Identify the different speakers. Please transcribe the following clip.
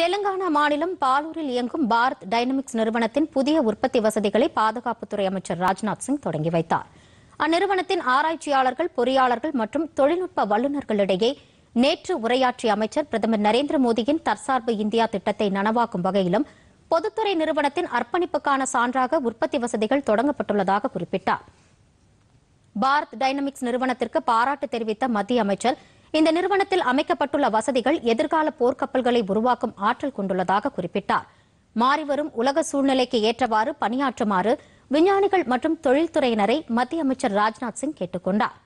Speaker 1: தெலுங்கானா மாநிலம் பாலூரில் இயங்கும் பாரத் டைனமிக்ஸ் நிறுவனத்தின் புதிய உற்பத்தி வசதிகளை பாதுகாப்புத்துறை அமைச்சர் ராஜ்நாத் சிங் தொடங்கி வைத்தார் அந்நிறுவனத்தின் ஆராய்ச்சியாளர்கள் பொறியாளர்கள் மற்றும் தொழில்நுட்ப வல்லுநர்களிடையே நேற்று உரையாற்றிய அமைச்சர் பிரதமர் நரேந்திர மோடியின் தற்சார்பு இந்தியா திட்டத்தை நனவாக்கும் வகையிலும் பொதுத்துறை நிறுவனத்தின் அர்ப்பணிப்புக்கான சான்றாக உற்பத்தி வசதிகள் தொடங்கப்பட்டுள்ளதாக குறிப்பிட்டார் பாரத் டைனமிக்ஸ் நிறுவனத்திற்கு பாராட்டு தெரிவித்த மத்திய அமைச்சர் இந்த நிறுவனத்தில் அமைக்கப்பட்டுள்ள வசதிகள் எதிர்கால போர்க்கப்பல்களை உருவாக்கும் ஆற்றல் கொண்டுள்ளதாக குறிப்பிட்டார் மாறிவரும் உலக சூழ்நிலைக்கு ஏற்றவாறு பணியாற்றுமாறு விஞ்ஞானிகள் மற்றும் தொழில்துறையினரை மத்திய அமைச்சர் ராஜ்நாத் சிங் கேட்டுக் கொண்டாா்